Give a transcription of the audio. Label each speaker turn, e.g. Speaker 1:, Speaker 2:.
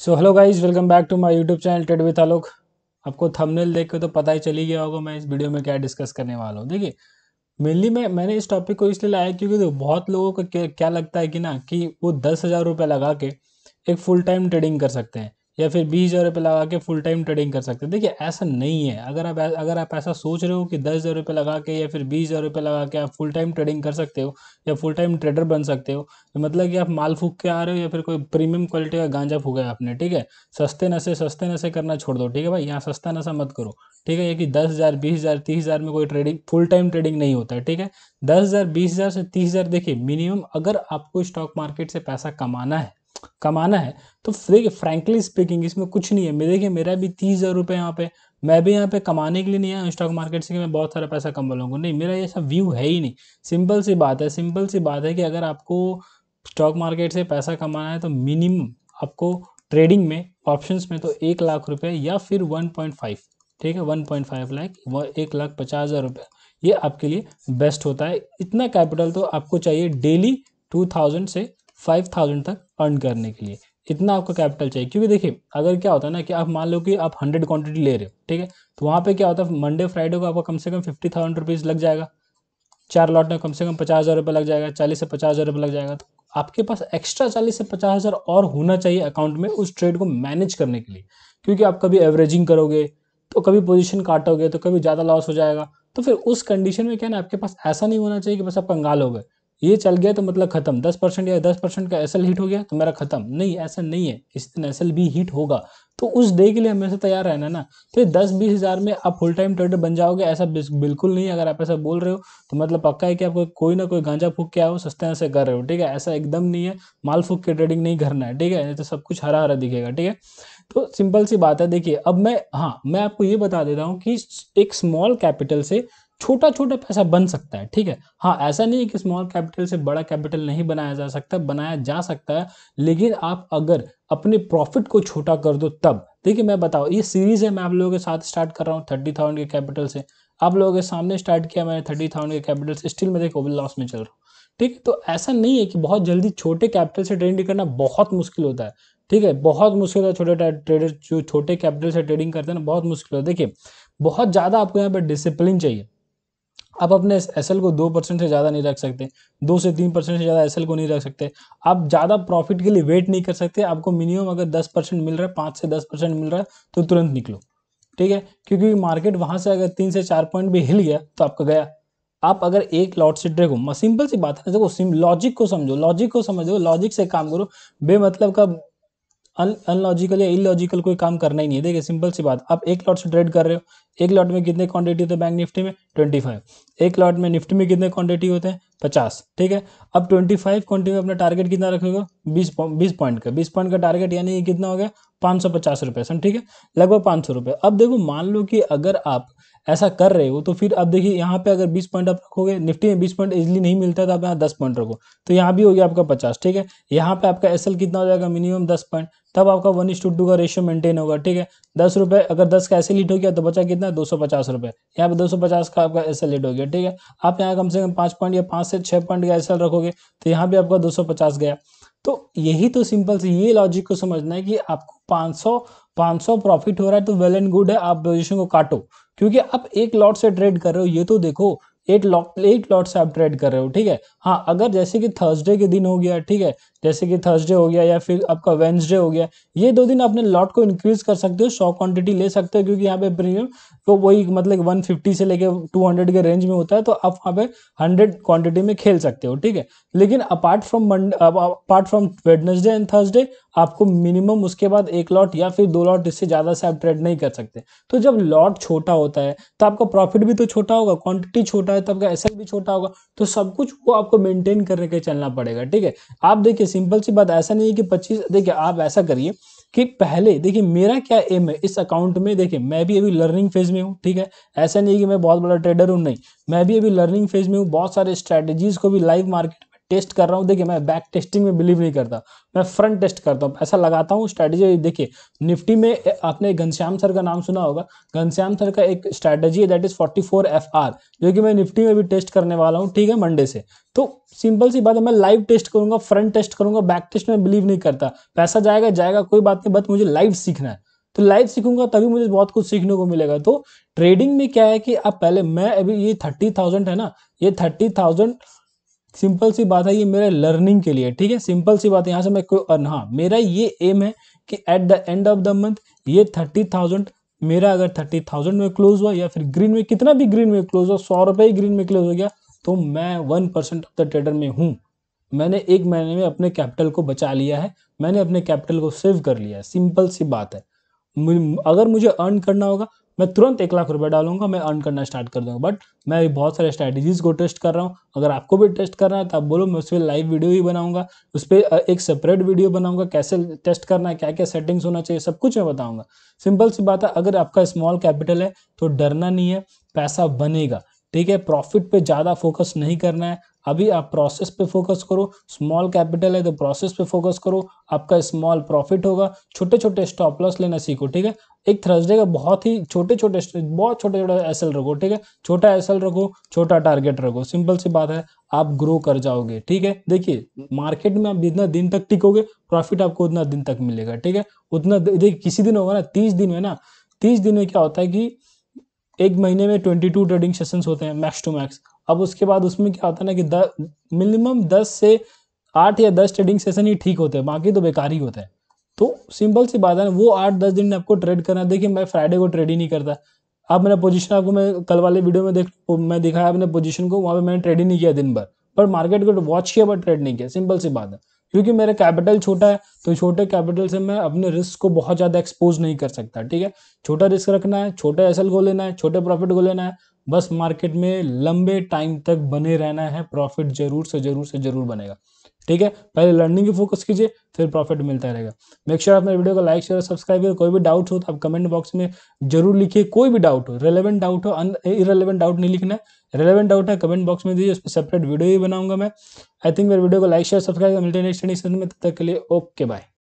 Speaker 1: so hello guys welcome back to my YouTube channel trade with Alok आपको thumbnail देख के तो पता ही चली गया होगा मैं इस वीडियो में क्या डिस्कस करने वाला हूँ देखिए मेनली मैं मैंने इस टॉपिक को इसलिए लाया क्योंकि तो बहुत लोगों का क्या लगता है कि ना कि वो दस हज़ार रुपये लगा के एक फुल टाइम ट्रेडिंग कर सकते हैं या फिर बीस हज़ार रुपये लगा के फुल टाइम ट्रेडिंग कर सकते हैं देखिए ऐसा नहीं है अगर आप अगर आप ऐसा सोच रहे हो कि दस हज़ार रुपये लगा के या फिर बीस हज़ार रुपये लगा के आप फुल टाइम ट्रेडिंग कर सकते हो या फुल टाइम ट्रेडर बन सकते हो तो मतलब कि आप माल फूक के आ रहे हो या फिर कोई प्रीमियम क्वालिटी का गांजा फूका है आपने ठीक है सस्ते नशे सस्ते नशे करना छोड़ दो ठीक है भाई यहाँ सस्ता नशा मत करो ठीक है ये कि दस हज़ार बीस हज़ार तीस हज़ार में कोई ट्रेडिंग फुल टाइम ट्रेडिंग नहीं होता है ठीक है दस हज़ार बीस हज़ार से तीस हज़ार देखिए मिनिमम अगर आपको स्टॉक मार्केट से पैसा कमाना है कमाना है तो देखिए फ्रैंकली स्पीकिंग इसमें कुछ नहीं है मेरे देखिए मेरा भी तीस हज़ार रुपये यहाँ पे मैं भी यहाँ पे कमाने के लिए नहीं आया स्टॉक मार्केट से कि मैं बहुत सारा पैसा कमा लूँगा नहीं मेरा ऐसा व्यू है ही नहीं सिंपल सी बात है सिंपल सी बात है कि अगर आपको स्टॉक मार्केट से पैसा कमाना है तो मिनिमम आपको ट्रेडिंग में ऑप्शंस में तो एक लाख रुपये या फिर वन पॉइंट फाइव ठीक है वन पॉइंट फाइव लाख व एक लाख पचास हज़ार रुपये ये आपके लिए बेस्ट होता है इतना कैपिटल तो आपको चाहिए डेली टू थाउजेंड से फाइव थाउजेंड तक अर्न करने के लिए इतना आपका कैपिटल चाहिए क्योंकि देखिए अगर क्या होता है ना कि आप मान लो कि आप हंड्रेड क्वांटिटी ले रहे हो ठीक है तो वहाँ पे क्या होता है मंडे फ्राइडे को आपको कम से कम फिफ्टी थाउजेंड रुपीज़ लग जाएगा चार लॉट में कम से कम पचास हज़ार रुपये लग जाएगा चालीस से पचास हज़ार रुपये लग जाएगा तो आपके पास एक्स्ट्रा चालीस से पचास हज़ार और होना चाहिए अकाउंट में उस ट्रेड को मैनेज करने के लिए क्योंकि आप कभी एवरेजिंग करोगे तो कभी पोजिशन काटोगे तो कभी ज़्यादा लॉस हो जाएगा तो फिर उस कंडीशन में क्या ना आपके पास ऐसा नहीं होना चाहिए कि बस आप कंगाल हो गए ये चल गया तो मतलब खत्म दस परसेंट या दस परसेंट का एसल हिट हो गया तो मेरा खत्म नहीं ऐसा नहीं है इस दिन एसएल भी हिट होगा तो उस डे के लिए हमेशा तैयार रहना ना तो ये दस बीस हज़ार में आप फुल टाइम ट्रेडर बन जाओगे ऐसा बिल्कुल नहीं अगर आप ऐसा बोल रहे हो तो मतलब पक्का है कि आपको कोई ना कोई गांजा फूक के आओ सस्ते ऐसे कर रहे हो ठीक है ऐसा एकदम नहीं है माल फूक के ट्रेडिंग नहीं करना है ठीक है तो सब कुछ हरा हरा दिखेगा ठीक है तो सिंपल सी बात है देखिए अब मैं हाँ मैं आपको ये बता देता हूँ कि एक स्मॉल कैपिटल से छोटा छोटा पैसा बन सकता है ठीक है हाँ ऐसा नहीं है कि स्मॉल कैपिटल से बड़ा कैपिटल नहीं बनाया जा सकता बनाया जा सकता है लेकिन आप अगर अपने प्रॉफिट को छोटा कर दो तब देखिए मैं बताओ ये सीरीज़ है मैं आप लोगों के साथ स्टार्ट कर रहा हूँ थर्टी थाउजेंड के कैपिटल से आप लोगों के सामने स्टार्ट किया मैंने थर्टी थाउजेंड के कैपिटल से स्टिल मैं देखो लॉस में चल रहा हूँ ठीक है तो ऐसा नहीं है कि बहुत जल्दी छोटे कैपिटल से ट्रेडिंग करना बहुत मुश्किल होता है ठीक है बहुत मुश्किल है छोटे ट्रेडर जो छोटे कैपिटल से ट्रेडिंग करते हैं ना बहुत मुश्किल होता है देखिए बहुत ज़्यादा आपको यहाँ पर डिसिप्लिन चाहिए आप अपने एस को दो परसेंट से ज़्यादा नहीं रख सकते दो से तीन परसेंट से ज़्यादा एस को नहीं रख सकते आप ज़्यादा प्रॉफिट के लिए वेट नहीं कर सकते आपको मिनिमम अगर दस परसेंट मिल रहा है पाँच से दस परसेंट मिल रहा है तो तुरंत निकलो ठीक है क्योंकि मार्केट वहाँ से अगर तीन से चार पॉइंट भी हिल गया तो आपका गया आप अगर एक लॉट से ट्रेको सिंपल सी बात है देखो सिम लॉजिक को समझो लॉजिक को समझो लॉजिक से काम करो बेमतलब का अनलॉजिकल या इलॉजिकल कोई काम करना ही नहीं है देखिए सिंपल सी बात आप एक लॉट से ट्रेड कर रहे हो एक लॉट में कितने क्वांटिटी होते बैंक निफ्टी में ट्वेंटी फाइव एक लॉट में निफ्टी में कितने क्वांटिटी होते हैं पचास ठीक है अब ट्वेंटी फाइव क्वांटिटी में अपना टारगेट कितना रखेगा बीस बीस पॉइंट का बीस पॉइंट का टारगेट यानी कितना हो गया पाँच सौ पचास रुपये सर ठीक है लगभग पाँच सौ रुपये अब देखो मान लो कि अगर आप ऐसा कर रहे हो तो फिर अब देखिए यहाँ पे अगर 20 पॉइंट आप रखोगे निफ्टी में 20 पॉइंट इजिली नहीं मिलता तो आप यहाँ 10 पॉइंट रखो तो यहाँ भी हो गया आपका 50 ठीक है यहाँ पे आपका एसएल कितना हो जाएगा मिनिमम 10 पॉइंट तब आपका वन इस टू टू का रेशियो मेंटेन होगा ठीक है दस रुपये अगर दस का ऐसे लीड हो गया तो बचा कितना दो सौ पचास रुपये यहाँ पे दो सौ पचास का आपका ऐसा लीड हो गया ठीक है आप यहाँ कम से कम पाँच पॉइंट या पाँच से छः पॉइंट का ऐसा रखोगे तो यहाँ भी आपका दो सौ पचास गया तो यही तो सिंपल से ये लॉजिक को समझना है कि आपको सौ पांच सौ प्रॉफिट हो रहा है तो वेल एंड गुड है आप पोजिशन को काटो क्योंकि आप एक लॉट से ट्रेड कर रहे हो ये तो देखो एक लॉट एक लॉट से आप ट्रेड कर रहे हो ठीक है हाँ अगर जैसे कि थर्सडे के दिन हो गया ठीक है जैसे कि थर्सडे हो गया या फिर आपका वेंसडे हो गया ये दो दिन अपने लॉट को इंक्रीज कर सकते हो सौ क्वांटिटी ले सकते हो क्योंकि यहाँ पे प्रीमियम तो वही मतलब 150 से लेके 200 के रेंज में होता है तो आप वहाँ पे 100 क्वांटिटी में खेल सकते हो ठीक है लेकिन apart from apart from Wednesday and Thursday आपको मिनिमम उसके बाद एक लॉट या फिर दो लॉट इससे ज़्यादा से आप ट्रेड नहीं कर सकते तो जब लॉट छोटा होता है तो आपका प्रॉफिट भी तो छोटा होगा क्वांटिटी छोटा है तो आपका एस भी छोटा होगा तो सब कुछ वो आपको मेनटेन करके चलना पड़ेगा ठीक है आप देखिए सिंपल सी बात ऐसा नहीं है कि पच्चीस देखिए आप ऐसा करिए कि पहले देखिए मेरा क्या एम है इस अकाउंट में देखिए मैं भी अभी लर्निंग फेज में हूँ ठीक है ऐसा नहीं है कि मैं बहुत बड़ा ट्रेडर हूँ नहीं मैं भी अभी लर्निंग फेज में हूँ बहुत सारे स्ट्रैटेजीज को भी लाइव मार्केट टेस्ट कर रहा हूँ देखिए मैं बैक टेस्टिंग में बिलीव नहीं करता मैं फ्रंट टेस्ट करता हूँ ऐसा लगाता हूँ स्ट्रैटेजी देखिए निफ्टी में आपने घनश्याम सर का नाम सुना होगा घनश्याम सर का एक स्ट्रैटेजी है दैट इज 44 एफआर जो कि मैं निफ्टी में भी टेस्ट करने वाला हूँ ठीक है मंडे से तो सिंपल सी बात है मैं लाइव टेस्ट करूंगा फ्रंट टेस्ट करूंगा बैक टेस्ट में बिलीव नहीं करता पैसा जाएगा जाएगा कोई बात नहीं बट मुझे लाइव सीखना है तो लाइव सीखूंगा तभी मुझे बहुत कुछ सीखने को मिलेगा तो ट्रेडिंग में क्या है कि आप पहले मैं अभी ये थर्टी थाउजेंड है ना ये थर्टी थाउजेंड सिंपल सी बात है ये मेरे लर्निंग के लिए ठीक है सिंपल सी बात है यहाँ से मैं कोई अर्न हाँ मेरा ये एम है कि at the end of the month ये थर्टी थाउजेंड मेरा अगर थर्टी थाउजेंड में क्लोज हुआ या फिर ग्रीन में कितना भी ग्रीन में क्लोज हुआ सौ रुपये ही ग्रीन में क्लोज हो गया तो मैं one percent of the trader में हूँ मैंने एक महीने में अपने कैपिटल को बचा लिया है मैंने अपने कैपिटल को सेव कर लिया है सिंपल सी बात है अगर मुझे अर्न करना होगा मैं तुरंत एक लाख रुपए डालूंगा मैं अर्न करना स्टार्ट कर दूंगा बट मैं बहुत सारे स्ट्रैटेजीज को टेस्ट कर रहा हूँ अगर आपको भी टेस्ट करना है तो आप बोलो मैं उस पर लाइव वीडियो ही बनाऊंगा उस पर एक सेपरेट वीडियो बनाऊंगा कैसे टेस्ट करना है क्या क्या सेटिंग्स होना चाहिए सब कुछ मैं बताऊंगा सिंपल सी बात है अगर आपका स्मॉल कैपिटल है तो डरना नहीं है पैसा बनेगा ठीक है प्रॉफिट पे ज़्यादा फोकस नहीं करना है अभी आप प्रोसेस पे फोकस करो स्मॉल कैपिटल है तो प्रोसेस पे फोकस करो आपका स्मॉल प्रॉफिट होगा छोटे छोटे स्टॉप लॉस लेना सीखो ठीक है एक थर्सडे का बहुत ही छोटे छोटे बहुत छोटे छोटे एस रखो ठीक है छोटा एस रखो छोटा टारगेट रखो सिंपल सी बात है आप ग्रो कर जाओगे ठीक है देखिए मार्केट में आप जितना दिन तक टिकोगे प्रॉफिट आपको उतना दिन तक मिलेगा ठीक है उतना देखिए किसी दिन होगा ना तीस दिन में ना तीस दिन में क्या होता है कि एक महीने में ट्वेंटी टू ट्रेडिंग सेशंस होते हैं मैक्स टू मैक्स अब उसके बाद उसमें क्या होता है ना कि मिनिमम दस से आठ या दस ट्रेडिंग सेशन ही ठीक होते हैं बाकी तो बेकार ही होते हैं तो सिंपल सी बात है ना वो आठ दस दिन आपको ट्रेड करना देखिए मैं फ्राइडे को ट्रेड ही नहीं करता आप मेरा पोजीशन आपको मैं कल वाले वीडियो में देख मैं दिखाया अपने पोजीशन को वहाँ पे मैंने ट्रेड ही नहीं किया दिन भर पर मार्केट को वॉच किया बट ट्रेड नहीं किया सिंपल सी बात है क्योंकि मेरा कैपिटल छोटा है तो छोटे कैपिटल से मैं अपने रिस्क को बहुत ज़्यादा एक्सपोज नहीं कर सकता ठीक है छोटा रिस्क रखना है छोटे एस को लेना है छोटे प्रॉफिट को लेना है बस मार्केट में लंबे टाइम तक बने रहना है प्रॉफिट जरूर से जरूर से जरूर बनेगा ठीक है पहले लर्निंग की फोकस कीजिए फिर प्रॉफिट मिलता रहेगा मेक श्योर आप मेरे वीडियो को लाइक शेयर और सब्सक्राइब करें कोई भी डाउट हो तो आप कमेंट बॉक्स में जरूर लिखिए कोई भी डाउट हो रेलेवेंट डाउट हो इरेलेवेंट डाउट नहीं लिखना है रेलेवेंट डाउट है कमेंट बॉक्स में दीजिए उस पर सेपरेट वीडियो ही बनाऊंगा मैं आई थिंक मेरे वीडियो को लाइक शेयर सब्सक्राइब मिलते हैं नेक्स्ट एडिशन में तब तक के लिए ओके बाय